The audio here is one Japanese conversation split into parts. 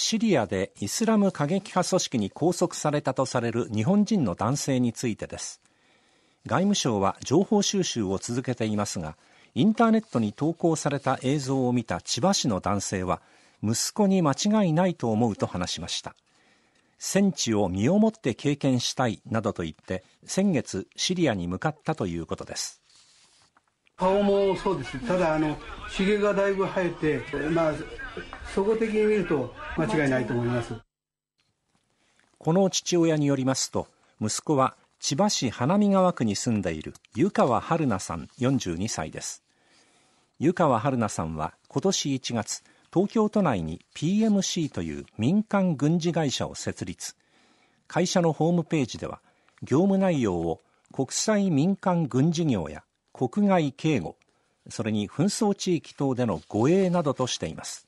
シリアでイスラム過激派組織に拘束されたとされる日本人の男性についてです外務省は情報収集を続けていますがインターネットに投稿された映像を見た千葉市の男性は息子に間違いないと思うと話しました戦地を身をもって経験したいなどと言って先月シリアに向かったということです顔もそうですただあのひげがだいぶ生えて、まあ総合的に見ると間違いないと思いますこの父親によりますと息子は千葉市花見川区に住んでいる湯川春奈さん42歳です湯川春奈さんは今年1月東京都内に PMC という民間軍事会社を設立会社のホームページでは業務内容を国際民間軍事業や国外警護それに紛争地域等での護衛などとしています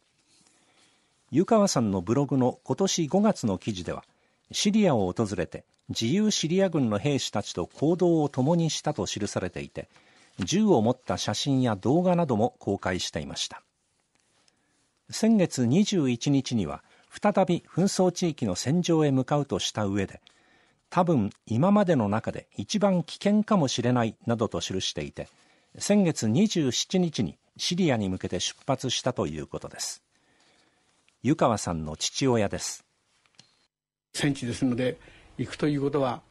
湯川さんのブログの今年5月の記事では、シリアを訪れて自由シリア軍の兵士たちと行動を共にしたと記されていて、銃を持った写真や動画なども公開していました。先月21日には、再び紛争地域の戦場へ向かうとした上で、多分今までの中で一番危険かもしれないなどと記していて、先月27日にシリアに向けて出発したということです。湯川さんの父親です戦地ですので行くということは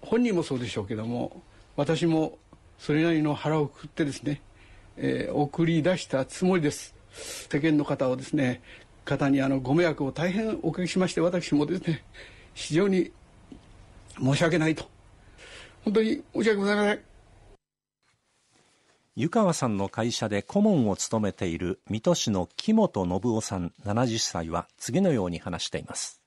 本人もそうでしょうけども私もそれなりの腹をくくってですね、えー、送り出したつもりです世間の方をですね方にあのご迷惑を大変おかけしまして私もですね非常に申し訳ないと本当に申し訳ございません湯川さんの会社で顧問を務めている水戸市の木本信夫さん70歳は次のように話しています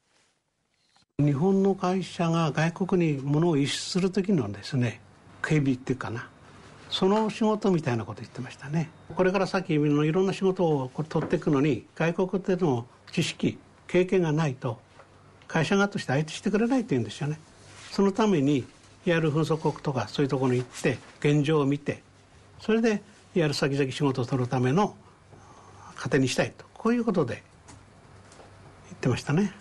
日本の会社が外国に物を輸出する時のですね警備っていうかなその仕事みたいなこと言ってましたねこれから先のいろんな仕事を取っていくのに外国での知識経験がないと会社側として相手してくれないって言うんですよねそのためにやる紛争国とかそういうところに行って現状を見てそれでやる先々仕事を取るための糧にしたいとこういうことで言ってましたね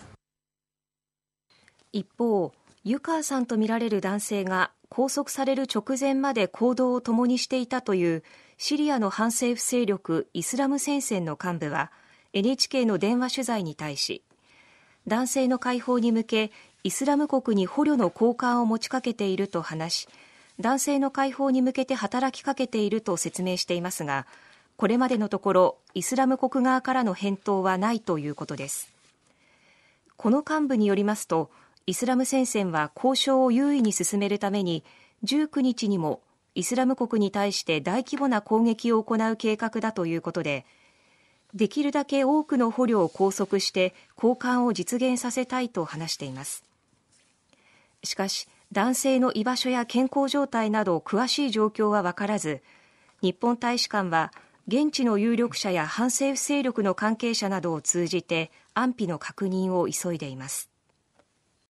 一方湯川さんとみられる男性が拘束される直前まで行動を共にしていたというシリアの反政府勢力イスラム戦線の幹部は NHK の電話取材に対し男性の解放に向けイスラム国に捕虜の交換を持ちかけていると話し男性の解放に向けて働きかけていると説明していますがこれまでのところイスラム国側からの返答はないということですこの幹部によりますとイスラム戦線は交渉を優位に進めるために19日にもイスラム国に対して大規模な攻撃を行う計画だということでできるだけ多くの捕虜を拘束して交換を実現させたいと話していますしかし男性の居場所や健康状態など詳しい状況は分からず日本大使館は現地の有力者や反政府勢力の関係者などを通じて安否の確認を急いでいます